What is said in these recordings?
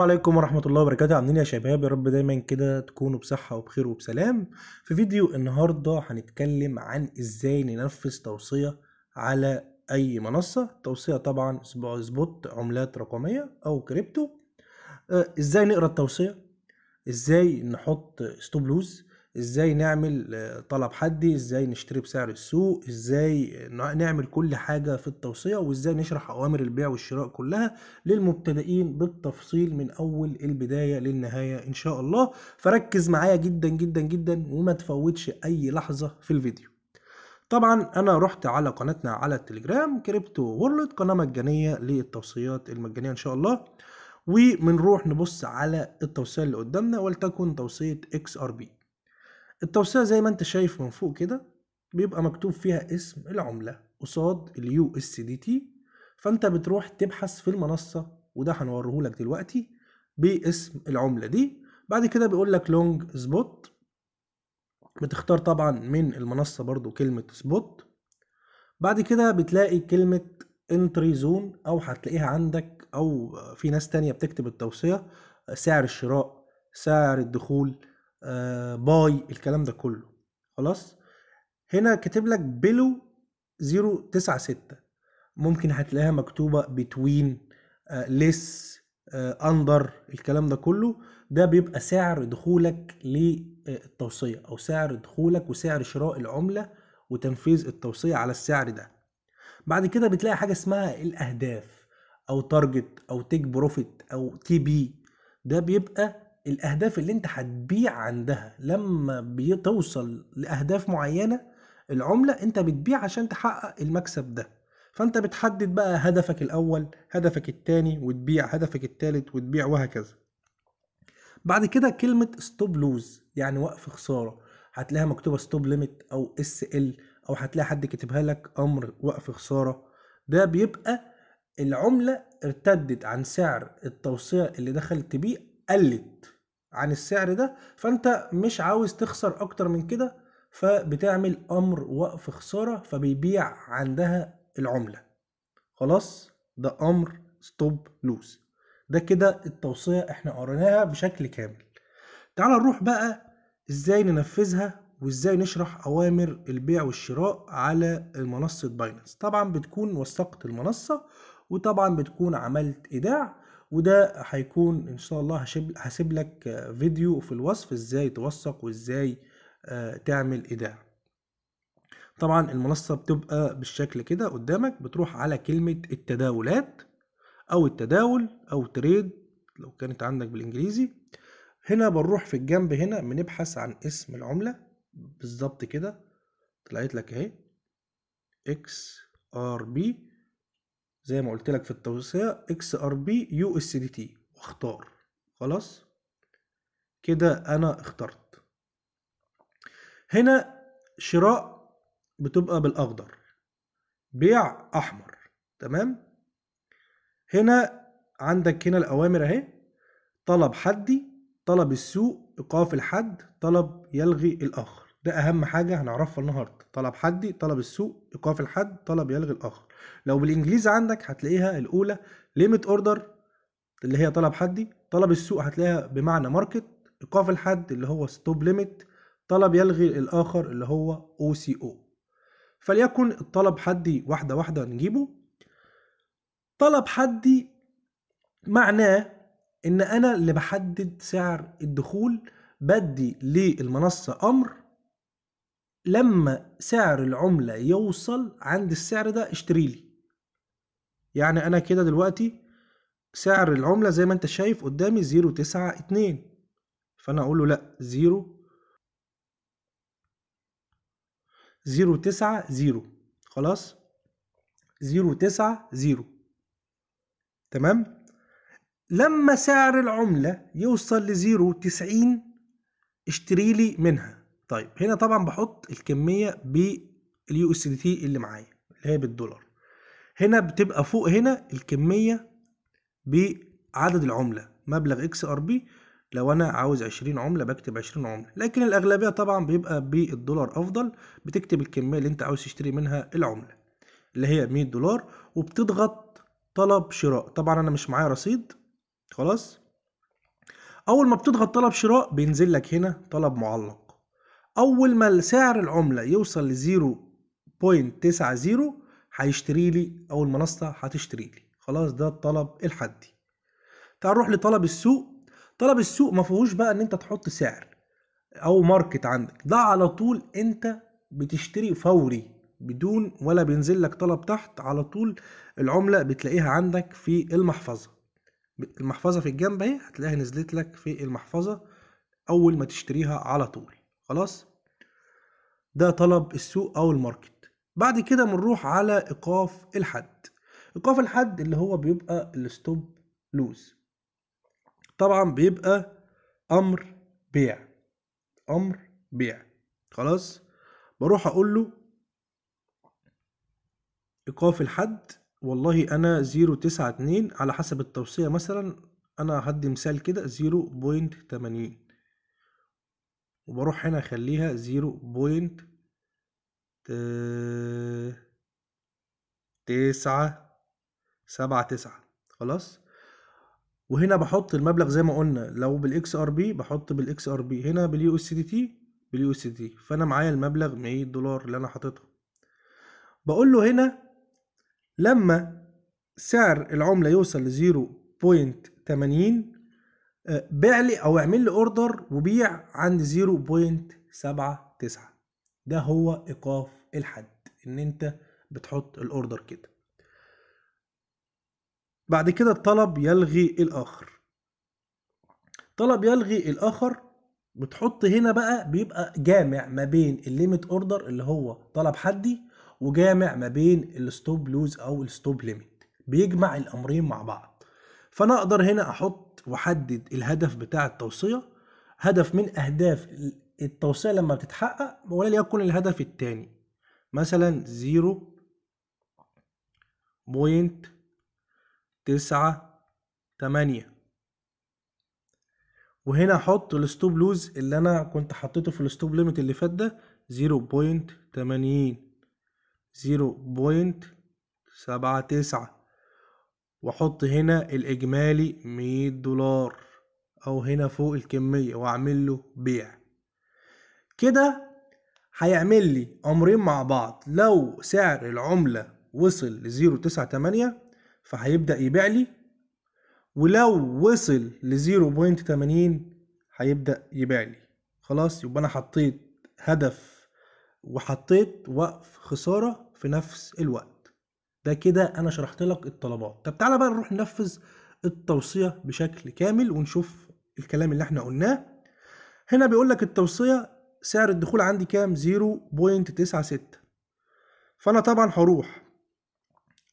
السلام عليكم ورحمة الله وبركاته عاملين إيه يا شباب يا رب دايما كده تكونوا بصحة وبخير وبسلام في فيديو النهاردة هنتكلم عن ازاي ننفذ توصية على اي منصة توصية طبعا سبوت عملات رقمية او كريبتو آه، ازاي نقرا التوصية ازاي نحط ستوب لوز ازاي نعمل آه، طلب حدي ازاي نشتري بسعر السوق ازاي نعمل كل حاجة في التوصية وازاي نشرح اوامر البيع والشراء كلها للمبتدئين بالتفصيل من اول البداية للنهاية ان شاء الله فركز معايا جدا جدا جدا وما تفوتش اي لحظة في الفيديو طبعا انا رحت على قناتنا على التليجرام كريبتو وورلد قناة مجانية للتوصيات المجانية ان شاء الله وبنروح نبص على التوصية اللي قدامنا ولتكن توصية اكس ار بي التوسيع زي ما انت شايف من فوق كده بيبقى مكتوب فيها اسم العملة قصاد اليو اس دي تي فانت بتروح تبحث في المنصة وده هنوريه لك دلوقتي باسم العملة دي بعد كده بيقول لك لونج سبوت بتختار طبعا من المنصة برضو كلمة سبوت بعد كده بتلاقي كلمة انتري زون او هتلاقيها عندك او في ناس تانية بتكتب التوصية سعر الشراء سعر الدخول آه، باي الكلام ده كله خلاص هنا كاتب لك بلو 096 ممكن هتلاقيها مكتوبه بتوين ليس اندر الكلام ده كله ده بيبقى سعر دخولك للتوصيه او سعر دخولك وسعر شراء العمله وتنفيذ التوصيه على السعر ده بعد كده بتلاقي حاجه اسمها الاهداف او تارجت او تيك بروفيت او تي بي ده بيبقى الاهداف اللي انت هتبيع عندها لما بتوصل لاهداف معينه العمله انت بتبيع عشان تحقق المكسب ده فانت بتحدد بقى هدفك الاول هدفك التاني وتبيع هدفك التالت وتبيع وهكذا بعد كده كلمه ستوب لوز يعني وقف خساره هتلاقيها مكتوبه ستوب ليميت او اس ال او هتلاقي حد كاتبها لك امر وقف خساره ده بيبقى العمله ارتدت عن سعر التوصيه اللي دخلت بيه قلت عن السعر ده فانت مش عاوز تخسر اكتر من كده فبتعمل امر وقف خساره فبيبيع عندها العمله خلاص ده امر ستوب لوز ده كده التوصيه احنا قريناها بشكل كامل تعال نروح بقى ازاي ننفذها وازاي نشرح اوامر البيع والشراء على منصه بايننس طبعا بتكون وثقت المنصه وطبعا بتكون عملت ايداع وده هيكون ان شاء الله هسيب لك فيديو في الوصف ازاي توثق وازاي آه، تعمل ايداع طبعا المنصة بتبقى بالشكل كده قدامك بتروح على كلمة التداولات او التداول او تريد لو كانت عندك بالانجليزي هنا بنروح في الجنب هنا بنبحث عن اسم العملة بالظبط كده طلعت لك اهي اكس ار بي زي ما قلت لك في التوسيع اكس ار بي يو اس دي تي واختار خلاص كده انا اخترت هنا شراء بتبقى بالاخضر بيع احمر تمام هنا عندك هنا الاوامر اهي طلب حدي طلب السوق ايقاف الحد طلب يلغي الاخر ده اهم حاجه هنعرفها النهارده طلب حدي طلب السوق ايقاف الحد طلب يلغي الاخر لو بالانجليزي عندك هتلاقيها الاولى ليميت اوردر اللي هي طلب حدي طلب السوق هتلاقيها بمعنى ماركت ايقاف الحد اللي هو ستوب ليميت طلب يلغي الاخر اللي هو او سي او فليكن الطلب حدي واحده واحده نجيبه طلب حدي معناه ان انا اللي بحدد سعر الدخول بدي للمنصه امر لما سعر العملة يوصل عند السعر ده اشتري لي يعني انا كده دلوقتي سعر العملة زي ما انت شايف قدامي زيرو تسعة اتنين فانا اقول له لا زيرو زيرو تسعة زيرو خلاص زيرو تسعة زيرو تمام لما سعر العملة يوصل لزيرو تسعين اشتري لي منها طيب هنا طبعا بحط الكميه باليو اس دي تي اللي معايا اللي هي بالدولار هنا بتبقى فوق هنا الكميه بعدد العمله مبلغ اكس ار بي لو انا عاوز 20 عمله بكتب 20 عمله لكن الاغلبيه طبعا بيبقى بالدولار افضل بتكتب الكميه اللي انت عاوز تشتري منها العمله اللي هي 100 دولار وبتضغط طلب شراء طبعا انا مش معايا رصيد خلاص اول ما بتضغط طلب شراء بينزل لك هنا طلب معلق اول ما سعر العمله يوصل ل 0.90 هيشتري لي او المنصه هتشتري لي خلاص ده الطلب الحدي تعال نروح لطلب السوق طلب السوق ما فيهوش بقى ان انت تحط سعر او ماركت عندك ده على طول انت بتشتري فوري بدون ولا بينزل لك طلب تحت على طول العمله بتلاقيها عندك في المحفظه المحفظه في الجنب اهي هتلاقيها نزلت لك في المحفظه اول ما تشتريها على طول خلاص ده طلب السوق او الماركت بعد كده بنروح على ايقاف الحد ايقاف الحد اللي هو بيبقى الستوب لوز طبعا بيبقى امر بيع امر بيع خلاص بروح اقول له ايقاف الحد والله انا 092 على حسب التوصية مثلا انا هدي مثال كده 0.80 وبروح هنا اخليها زيرو بوينت آه، تسعة سبعة تسعة خلاص وهنا بحط المبلغ زي ما قلنا لو بالاكس ار بي بحط بالاكس ار بي هنا باليو اس دي تي باليو اس دي فانا معايا المبلغ 100 دولار اللي انا حاططها بقول له هنا لما سعر العملة يوصل ل 0.80 آه، بيع لي او اعمل لي اوردر وبيع عند 0.79 ده هو ايقاف الحد ان انت بتحط الاوردر كده بعد كده الطلب يلغي الاخر طلب يلغي الاخر بتحط هنا بقى بيبقى جامع ما بين الليميت اوردر اللي هو طلب حدي وجامع ما بين الستوب لوز او الستوب ليميت بيجمع الامرين مع بعض فانا اقدر هنا احط وحدد الهدف بتاع التوصية هدف من أهداف التوصية لما بتتحقق ولا الهدف التاني مثلا زيرو بوينت تسعة تمانية وهنا احط الستوب لوز اللي انا كنت حطيته في الستوب ليميت اللي فات ده زيرو بوينت تمانين زيرو بوينت سبعة تسعة واحط هنا الاجمالي مية دولار او هنا فوق الكمية واعمل له بيع كده هيعمل لي امرين مع بعض لو سعر العملة وصل لزيرو تسعة تمانية فهيبدأ يبيع لي ولو وصل لزيرو بوينت تمانين هيبدأ يبيع لي خلاص يبقى انا حطيت هدف وحطيت وقف خسارة في نفس الوقت ده كده انا شرحت لك الطلبات طب تعالى بقى نروح ننفذ التوصيه بشكل كامل ونشوف الكلام اللي احنا قلناه هنا بيقول لك التوصيه سعر الدخول عندي كام 0.96 فانا طبعا هروح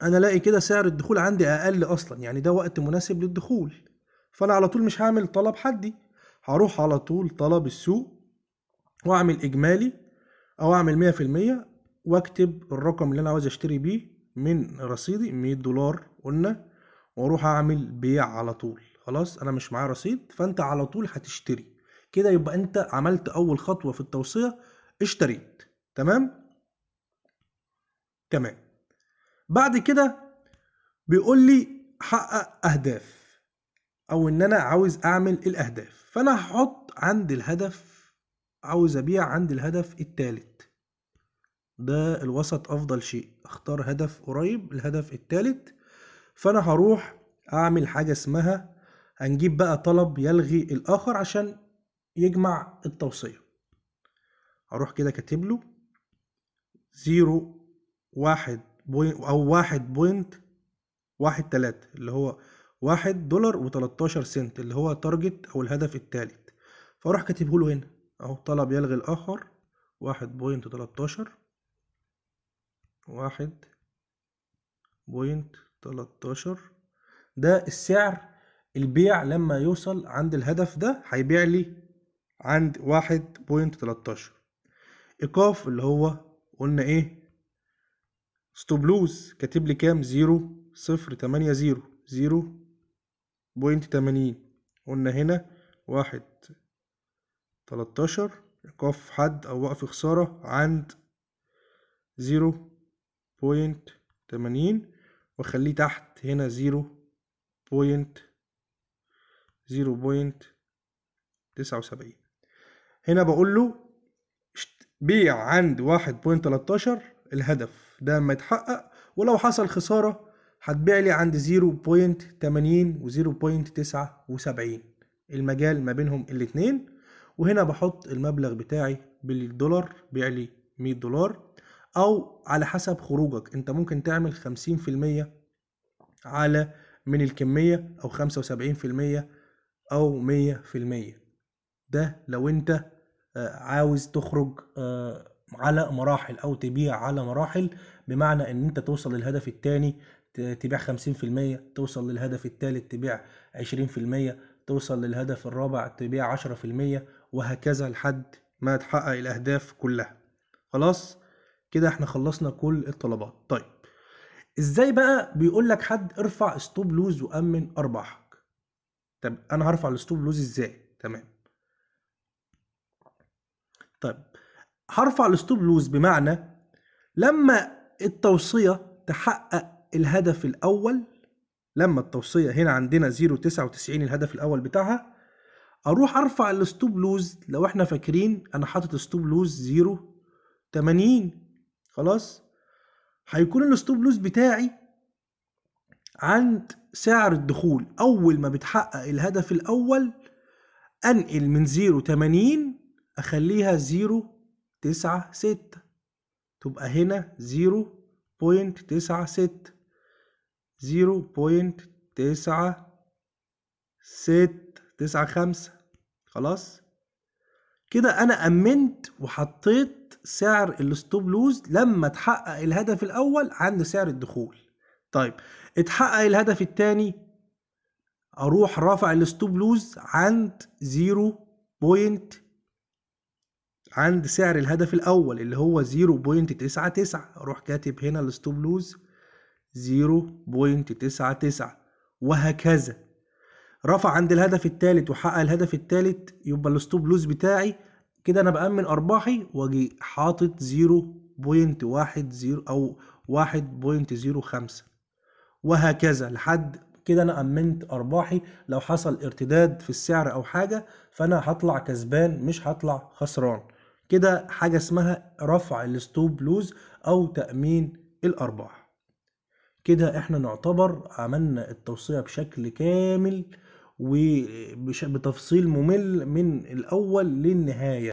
انا الاقي كده سعر الدخول عندي اقل اصلا يعني ده وقت مناسب للدخول فانا على طول مش هعمل طلب حدي هروح على طول طلب السوق واعمل اجمالي او اعمل 100% واكتب الرقم اللي انا عاوز اشتري بيه من رصيدي 100 دولار قلنا واروح اعمل بيع على طول خلاص انا مش معايا رصيد فانت على طول هتشتري كده يبقى انت عملت اول خطوه في التوصيه اشتريت تمام تمام بعد كده بيقول لي حقق اهداف او ان انا عاوز اعمل الاهداف فانا هحط عند الهدف عاوز ابيع عند الهدف التالت ده الوسط افضل شيء اختار هدف قريب الهدف الثالث فانا هروح اعمل حاجه اسمها هنجيب بقى طلب يلغي الاخر عشان يجمع التوصيه اروح كده كاتب له زيرو واحد او واحد بوينت واحد تلاتة اللي هو واحد دولار عشر سنت اللي هو تارجت او الهدف التالت فاروح كاتبه له هنا اهو طلب يلغي الاخر واحد بوينت تلاتاشر واحد بوينت تلتاشر ده السعر البيع لما يوصل عند الهدف ده هيبيع لي عند واحد بوينت تلتاشر ايقاف اللي هو قلنا ايه ستوب لوز كاتب لي كام زيرو صفر تمانية زيرو زيرو بوينت تمانين قلنا هنا واحد تلتاشر ايقاف حد او وقف خسارة عند زيرو بوينت تمانين واخليه تحت هنا زيرو بوينت زيرو بوينت تسعة وسبعين هنا بقول له بيع عند واحد بوينت تلاتاشر الهدف ده ما يتحقق ولو حصل خسارة هتبيع لي عند زيرو بوينت تمانين وزيرو بوينت تسعة وسبعين المجال ما بينهم الاتنين وهنا بحط المبلغ بتاعي بالدولار بيع لي مية دولار او على حسب خروجك انت ممكن تعمل 50% على من الكمية او 75% او 100% ده لو انت آه، عاوز تخرج آه، على مراحل او تبيع على مراحل بمعنى ان انت توصل للهدف التاني تبيع خمسين في المية توصل للهدف التالت تبيع عشرين في المية توصل للهدف الرابع تبيع عشرة في المية وهكذا لحد ما تحقق الاهداف كلها خلاص كده احنا خلصنا كل الطلبات طيب ازاي بقى بيقول لك حد ارفع ستوب لوز وامن ارباحك طب انا هرفع الستوب لوز ازاي تمام طيب هرفع الستوب لوز بمعنى لما التوصية تحقق الهدف الأول لما التوصية هنا عندنا 099 الهدف الأول بتاعها أروح أرفع الستوب لوز لو احنا فاكرين أنا حاطط ستوب لوز 080 خلاص هيكون الستوب لوس بتاعي عند سعر الدخول اول ما بتحقق الهدف الاول انقل من 0.80 اخليها 0.96 تبقى هنا 0.96 تسعة خمسة خلاص كده انا امنت وحطيت سعر الستوب لوز لما اتحقق الهدف الاول عند سعر الدخول طيب اتحقق الهدف الثاني اروح رافع الستوب لوز عند 0 بوينت عند سعر الهدف الاول اللي هو 0.99 اروح كاتب هنا الستوب لوز 0.99 وهكذا رفع عند الهدف الثالث وحقق الهدف الثالث يبقى الستوب لوز بتاعي كده انا بامن ارباحي واجي حاطط 0.10 او 1.05 وهكذا لحد كده انا امنت ارباحي لو حصل ارتداد في السعر او حاجه فانا هطلع كسبان مش هطلع خسران كده حاجه اسمها رفع الستوب لوز او تامين الارباح كده احنا نعتبر عملنا التوصيه بشكل كامل وبتفصيل ممل من الأول للنهاية